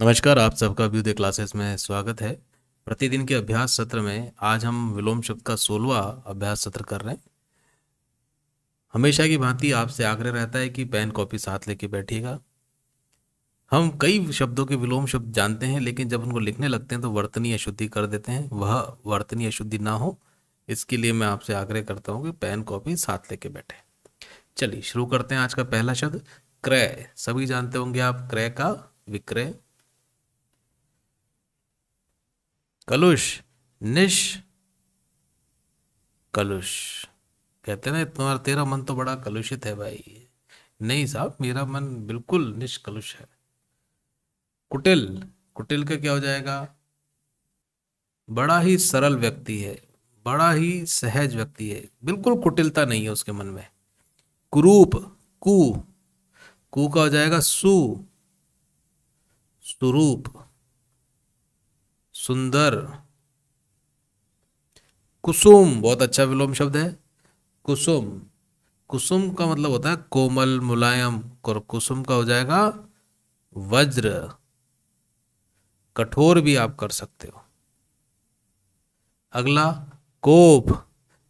नमस्कार आप सबका व्यूदे क्लासेस में स्वागत है प्रतिदिन के अभ्यास सत्र में आज हम विलोम शब्द का सोलवा अभ्यास सत्र कर रहे हैं हमेशा की भांति आपसे आग्रह रहता है कि पेन कॉपी साथ लेके बैठिएगा हम कई शब्दों के विलोम शब्द जानते हैं लेकिन जब उनको लिखने लगते हैं तो वर्तनीय अशुद्धि कर देते हैं वह वर्तनीय अशुद्धि ना हो इसके लिए मैं आपसे आग्रह करता हूँ कि पेन कॉपी साथ लेके बैठे चलिए शुरू करते हैं आज का पहला शब्द क्रय सभी जानते होंगे आप क्रय का विक्रय कलुष निश कलुष कहते ना तुम्हारा तेरा मन तो बड़ा कलुषित है भाई नहीं साहब मेरा मन बिल्कुल निष्कलुष है कुटिल कुटिल का क्या हो जाएगा बड़ा ही सरल व्यक्ति है बड़ा ही सहज व्यक्ति है बिल्कुल कुटिलता नहीं है उसके मन में कुरूप कु कु का हो जाएगा सु सुरूप सुंदर कुसुम बहुत अच्छा विलोम शब्द है कुसुम कुसुम का मतलब होता है कोमल मुलायम और कुसुम का हो जाएगा वज्र कठोर भी आप कर सकते हो अगला कोप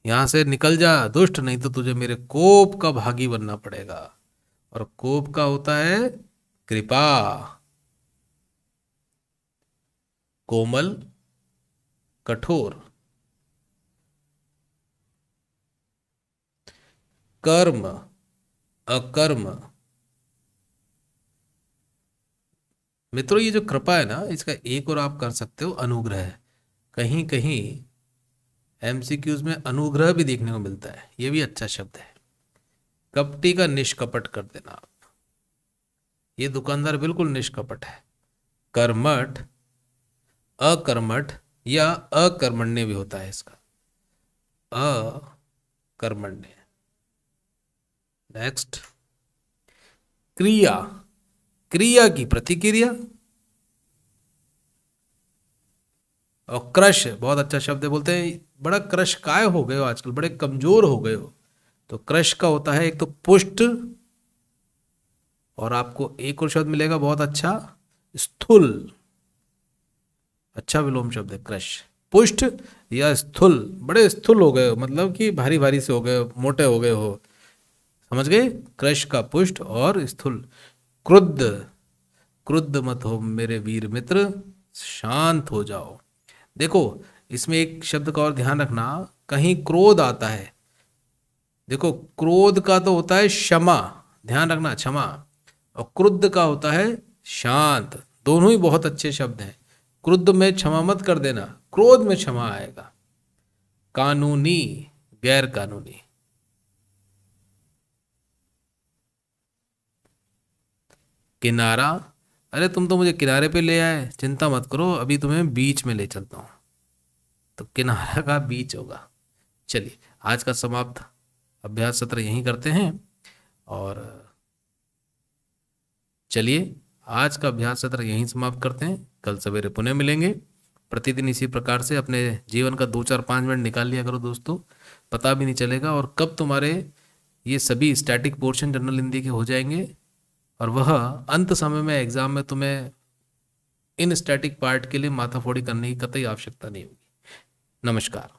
यहां से निकल जा दुष्ट नहीं तो तुझे मेरे कोप का भागी बनना पड़ेगा और कोप का होता है कृपा कोमल कठोर कर्म अकर्म मित्रों ये जो कृपा है ना इसका एक और आप कर सकते हो अनुग्रह कहीं कहीं एमसीक्यूज में अनुग्रह भी देखने को मिलता है ये भी अच्छा शब्द है कपटी का निष्कपट कर देना आप ये दुकानदार बिल्कुल निष्कपट है कर्मठ अकर्मठ या अकर्मण्य भी होता है इसका अकर्मण्य नेक्स्ट क्रिया क्रिया की प्रतिक्रिया और क्रश बहुत अच्छा शब्द है बोलते हैं बड़ा क्रश काय हो गए हो आजकल बड़े कमजोर हो गए हो तो क्रश का होता है एक तो पुष्ट और आपको एक और शब्द मिलेगा बहुत अच्छा स्थूल अच्छा विलोम शब्द है क्रश पुष्ट या स्थूल बड़े स्थूल हो गए मतलब कि भारी भारी से हो गए मोटे हो गए हो समझ गए क्रश का पुष्ट और स्थूल क्रुद्ध क्रुद्ध मत हो मेरे वीर मित्र शांत हो जाओ देखो इसमें एक शब्द का और ध्यान रखना कहीं क्रोध आता है देखो क्रोध का तो होता है क्षमा ध्यान रखना क्षमा और क्रुद्ध का होता है शांत दोनों ही बहुत अच्छे शब्द हैं क्रुद्ध में क्षमा मत कर देना क्रोध में क्षमा आएगा कानूनी गैर कानूनी किनारा अरे तुम तो मुझे किनारे पे ले आए चिंता मत करो अभी तुम्हें बीच में ले चलता हूं तो किनारा का बीच होगा चलिए आज का समाप्त अभ्यास सत्र यहीं करते हैं और चलिए आज का अभ्यास सत्र यहीं समाप्त करते हैं कल सवेरे पुनः मिलेंगे प्रतिदिन इसी प्रकार से अपने जीवन का दो चार पाँच मिनट निकाल लिया करो दोस्तों पता भी नहीं चलेगा और कब तुम्हारे ये सभी स्टैटिक पोर्शन जनरल हिंदी के हो जाएंगे और वह अंत समय में एग्ज़ाम में तुम्हें इन स्टैटिक पार्ट के लिए माथाफोड़ी करने की कतई आवश्यकता नहीं होगी नमस्कार